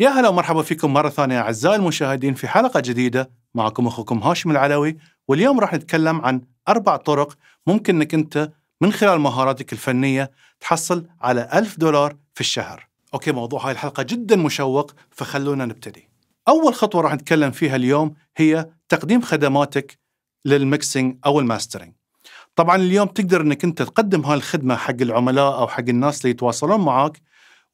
يا هلا ومرحبا فيكم مرة ثانية أعزائي المشاهدين في حلقة جديدة معكم أخوكم هاشم العلوي واليوم راح نتكلم عن أربع طرق ممكن أنك أنت من خلال مهاراتك الفنية تحصل على ألف دولار في الشهر أوكي موضوع هاي الحلقة جدا مشوق فخلونا نبتدي أول خطوة راح نتكلم فيها اليوم هي تقديم خدماتك للميكسينج أو الماسترينج طبعا اليوم تقدر انك انت تقدم هاي الخدمه حق العملاء او حق الناس اللي يتواصلون معك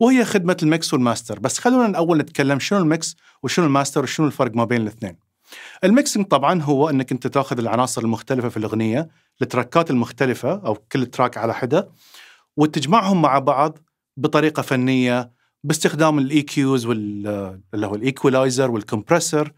وهي خدمة المكس والماستر بس خلونا الأول نتكلم شنو المكس وشنو الماستر وشنو الفرق ما بين الاثنين الميكسينج طبعا هو انك انت تاخذ العناصر المختلفه في الاغنيه التراكات المختلفه او كل تراك على حده وتجمعهم مع بعض بطريقه فنيه باستخدام الاي e كيوز اللي هو الايكولايزر والكمبرسر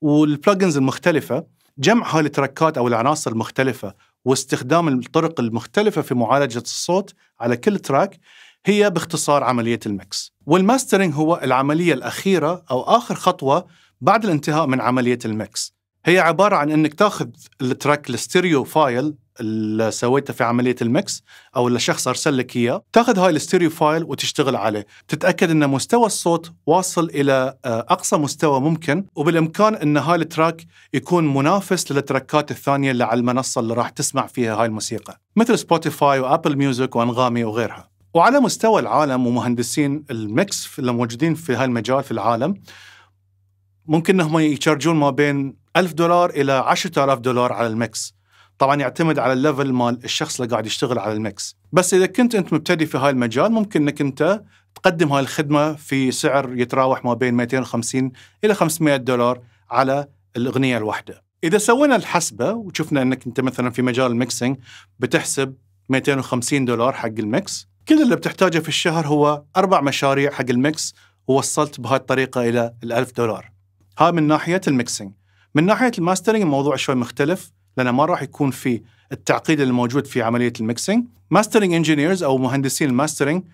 والبلجنز المختلفه جمع هاي التراكات او العناصر المختلفه واستخدام الطرق المختلفه في معالجه الصوت على كل تراك هي باختصار عملية المكس والماسترينج هو العملية الأخيرة أو آخر خطوة بعد الانتهاء من عملية المكس هي عبارة عن أنك تاخذ التراك الستيريو فايل اللي سويته في عملية المكس أو اللي شخص أرسل لك إياه تاخذ هاي الستيريو فايل وتشتغل عليه تتأكد أن مستوى الصوت واصل إلى آه، أقصى مستوى ممكن وبالإمكان أن هاي التراك يكون منافس للتراكات الثانية اللي على المنصة اللي راح تسمع فيها هاي الموسيقى مثل سبوتيفاي وأبل ميوزك وأنغامي وغيرها وعلى مستوى العالم ومهندسين المكس اللي موجودين في هالمجال في العالم ممكن انهم يتشارجون ما بين 1000 دولار الى 10000 دولار على المكس طبعا يعتمد على الليفل مال الشخص اللي قاعد يشتغل على المكس بس اذا كنت انت مبتدئ في هاي المجال ممكن انك انت تقدم هاي الخدمه في سعر يتراوح ما بين 250 الى 500 دولار على الاغنيه الواحده اذا سوينا الحسبه وشفنا انك انت مثلا في مجال الميكسينج بتحسب 250 دولار حق المكس كل اللي بتحتاجه في الشهر هو أربع مشاريع حق الميكس ووصلت بهاي الطريقة إلى الألف دولار هاي من ناحية الميكسينج من ناحية الماسترينج الموضوع شوي مختلف لأنه ما راح يكون في التعقيد الموجود في عملية الميكسينج ماسترينج انجينيرز أو مهندسين الماسترينج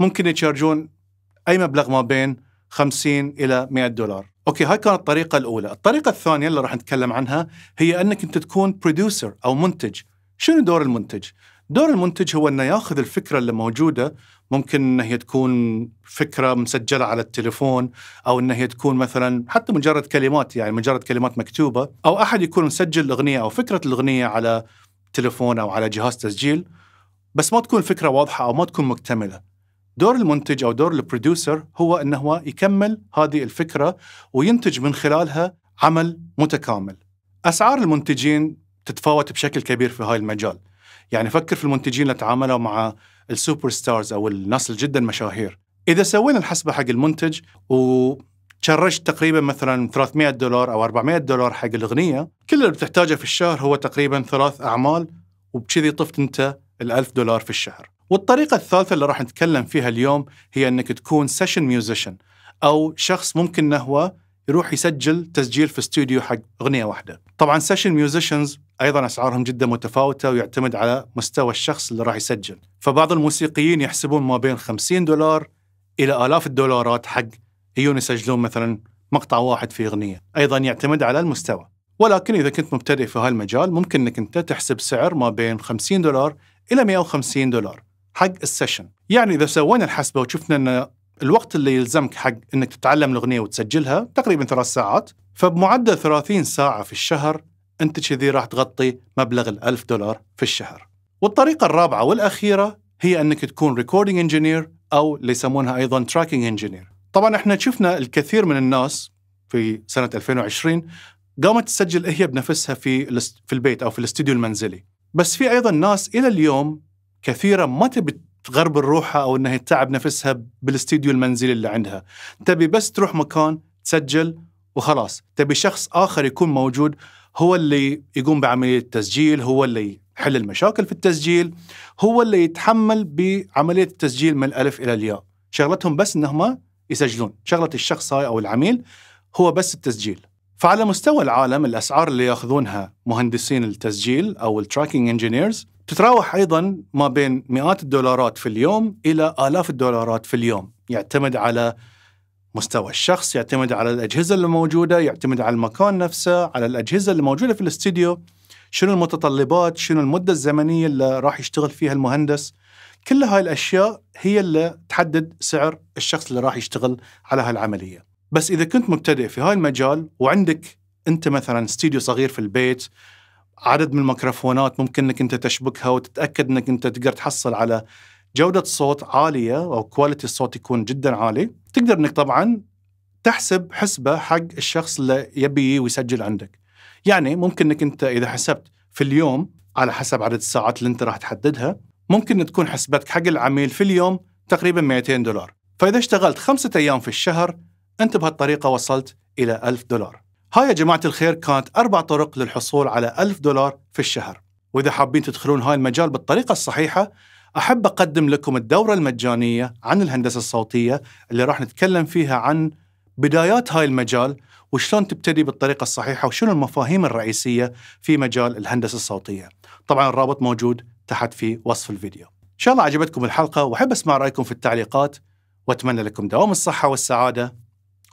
ممكن يتشارجون أي مبلغ ما بين 50 إلى 100 دولار اوكي هاي كانت الطريقه الاولى الطريقه الثانيه اللي راح نتكلم عنها هي انك انت تكون بروديوسر او منتج شنو دور المنتج دور المنتج هو انه ياخذ الفكره اللي موجوده ممكن ان هي تكون فكره مسجله على التليفون او ان هي تكون مثلا حتى مجرد كلمات يعني مجرد كلمات مكتوبه او احد يكون مسجل الاغنيه او فكره الاغنيه على تليفون او على جهاز تسجيل بس ما تكون فكره واضحه او ما تكون مكتمله. دور المنتج او دور البروديوسر هو انه هو يكمل هذه الفكره وينتج من خلالها عمل متكامل. اسعار المنتجين تتفاوت بشكل كبير في هاي المجال. يعني فكر في المنتجين اللي تعاملوا مع السوبر ستارز او الناس جدا مشاهير اذا سوينا الحسبه حق المنتج و تشرجت تقريبا مثلا 300 دولار او 400 دولار حق الاغنيه كل اللي بتحتاجه في الشهر هو تقريبا ثلاث اعمال وبكذي طفت انت ال1000 دولار في الشهر والطريقه الثالثه اللي راح نتكلم فيها اليوم هي انك تكون سيشن ميوزيشن او شخص ممكن انه هو يروح يسجل تسجيل في استوديو حق اغنيه واحده طبعا سيشن ميوزيشنز ايضا اسعارهم جدا متفاوته ويعتمد على مستوى الشخص اللي راح يسجل فبعض الموسيقيين يحسبون ما بين 50 دولار الى الاف الدولارات حق يجون يسجلون مثلا مقطع واحد في اغنيه ايضا يعتمد على المستوى ولكن اذا كنت مبتدئ في هالمجال ممكن انك انت تحسب سعر ما بين 50 دولار الى 150 دولار حق السيشن يعني اذا سوينا الحسبه وشفنا ان الوقت اللي يلزمك حق انك تتعلم الاغنيه وتسجلها تقريبا ثلاث ساعات فبمعدل 30 ساعه في الشهر أنت كذي راح تغطي مبلغ الألف دولار في الشهر والطريقة الرابعة والأخيرة هي أنك تكون ريكوردينج انجينير أو اللي يسمونها أيضا تراكينج انجينير طبعا احنا شفنا الكثير من الناس في سنة 2020 قامت تسجل هي بنفسها في في البيت أو في الاستوديو المنزلي بس في أيضا ناس إلى اليوم كثيرة ما تبي تغربل روحها أو أنها تتعب نفسها بالاستوديو المنزلي اللي عندها تبي بس تروح مكان تسجل وخلاص تبي شخص آخر يكون موجود هو اللي يقوم بعملية التسجيل هو اللي يحل المشاكل في التسجيل هو اللي يتحمل بعملية التسجيل من الألف إلى الياء شغلتهم بس أنهم يسجلون شغلة الشخص هاي أو العميل هو بس التسجيل فعلى مستوى العالم الأسعار اللي يأخذونها مهندسين التسجيل أو التراكينج انجينيرز تتراوح أيضا ما بين مئات الدولارات في اليوم إلى آلاف الدولارات في اليوم يعتمد على مستوى الشخص يعتمد على الأجهزة اللي موجودة يعتمد على المكان نفسه على الأجهزة اللي موجودة في الاستديو شنو المتطلبات شنو المدة الزمنية اللي راح يشتغل فيها المهندس كل هاي الأشياء هي اللي تحدد سعر الشخص اللي راح يشتغل على هالعملية بس إذا كنت مبتدئ في هاي المجال وعندك أنت مثلا استديو صغير في البيت عدد من الميكروفونات ممكن انك انت تشبكها وتتاكد انك انت تقدر تحصل على جودة صوت عالية أو كواليتي الصوت يكون جدا عالي تقدر أنك طبعا تحسب حسبة حق الشخص اللي يبي ويسجل عندك يعني ممكن أنك أنت إذا حسبت في اليوم على حسب عدد الساعات اللي أنت راح تحددها ممكن تكون حسبتك حق العميل في اليوم تقريبا 200 دولار فإذا اشتغلت خمسة أيام في الشهر أنت بهالطريقة وصلت إلى 1000 دولار هاي يا جماعة الخير كانت أربع طرق للحصول على 1000 دولار في الشهر وإذا حابين تدخلون هاي المجال بالطريقة الصحيحة أحب أقدم لكم الدورة المجانية عن الهندسة الصوتية اللي راح نتكلم فيها عن بدايات هاي المجال وشلون تبتدي بالطريقة الصحيحة وشنو المفاهيم الرئيسية في مجال الهندسة الصوتية طبعا الرابط موجود تحت في وصف الفيديو إن شاء الله عجبتكم الحلقة وأحب أسمع رأيكم في التعليقات وأتمنى لكم دوام الصحة والسعادة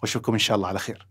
وأشوفكم إن شاء الله على خير